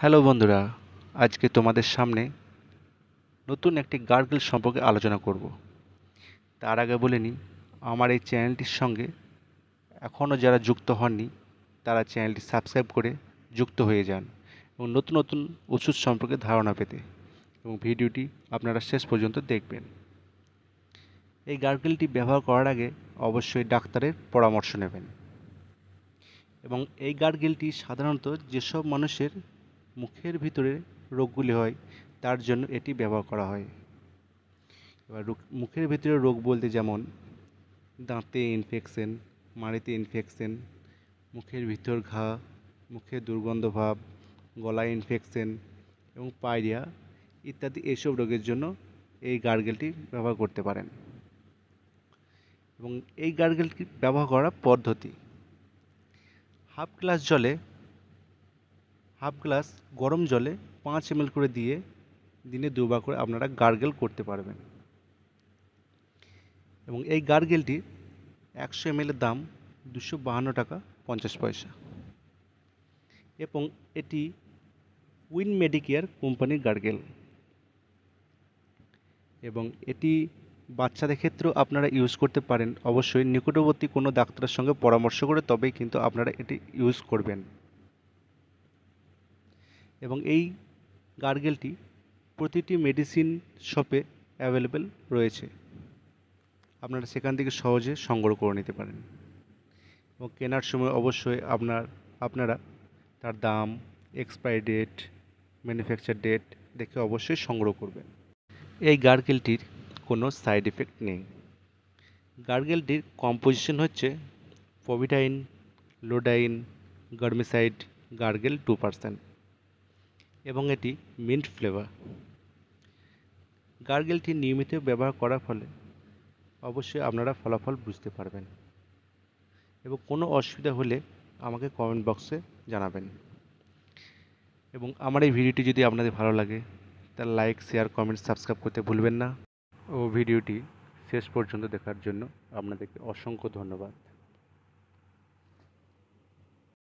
hello বন্ধুরা আজকে তোমাদের সামনে নতুন একটি গার্গেল সম্পর্কে আলোচনা করব তার আগে বলে নিই আমার এই চ্যানেলটির সঙ্গে এখনও যারা যুক্ত হননি তারা চ্যানেলটি সাবস্ক্রাইব করে যুক্ত হয়ে যান এবং নতুন নতুন ওষুধ সম্পর্কে ধারণা পেতে এবং ভিডিওটি আপনারা শেষ পর্যন্ত দেখবেন এই গার্গেলটি ব্যবহার করার আগে অবশ্যই ডাক্তারের পরামর্শ নেবেন এবং এই গার্গেলটি সাধারণত যেসব মানুষের মুখের ভিতরে রোগগুলি হয় তার জন্য এটি ব্যবহার করা হয় এবার মুখের ভিতরে রোগ বলতে যেমন দাঁতে ইনফেকশন মাড়িতে ইনফেকশন মুখের ভিতর ঘা মুখে দুর্গন্ধ ভাব গলায় ইনফেকশন এবং পায়রিয়া ইত্যাদি এইসব রোগের জন্য এই গার্গেলটি ব্যবহার করতে পারেন এবং এই গার্গেলটি ব্যবহার করার পদ্ধতি হাফ গ্লাস জলে হাফ গ্লাস গরম জলে পাঁচ এমএল করে দিয়ে দিনে দুবার করে আপনারা গার্গেল করতে পারবেন এবং এই গার্গেলটির একশো এমএলের দাম দুশো বাহান্ন টাকা পঞ্চাশ পয়সা এবং এটি উইন মেডিকেয়ার কোম্পানির গার্গেল এবং এটি বাচ্চাদের ক্ষেত্রেও আপনারা ইউজ করতে পারেন অবশ্যই নিকটবর্তী কোনো ডাক্তারের সঙ্গে পরামর্শ করে তবেই কিন্তু আপনারা এটি ইউজ করবেন এবং এই গার্গেলটি প্রতিটি মেডিসিন শপে অ্যাভেলেবেল রয়েছে আপনারা সেখান থেকে সহজে সংগ্রহ করে নিতে পারেন এবং কেনার সময় অবশ্যই আপনার আপনারা তার দাম এক্সপায়ারি ডেট ম্যানুফ্যাকচার ডেট দেখে অবশ্যই সংগ্রহ করবেন এই গার্গেলটির কোনো সাইড এফেক্ট নেই গার্গেলটির কম্পোজিশন হচ্ছে povidone iodine germicide gargle two percent এবং এটি মিন্ট ফ্লেভার গার্গেলটি নিয়মিত ব্যবহার করার ফলে অবশ্যই আপনারা ফলাফল বুঝতে পারবেন এবং কোনো অসুবিধা হলে আমাকে কমেন্ট বক্সে জানাবেন এবং আমার এই ভিডিওটি যদি আপনাদের ভালো লাগে তাহলে লাইক শেয়ার কমেন্ট সাবস্ক্রাইব করতে ভুলবেন না ও ভিডিওটি শেষ পর্যন্ত দেখার জন্য আপনাদেরকে অসংখ্য ধন্যবাদ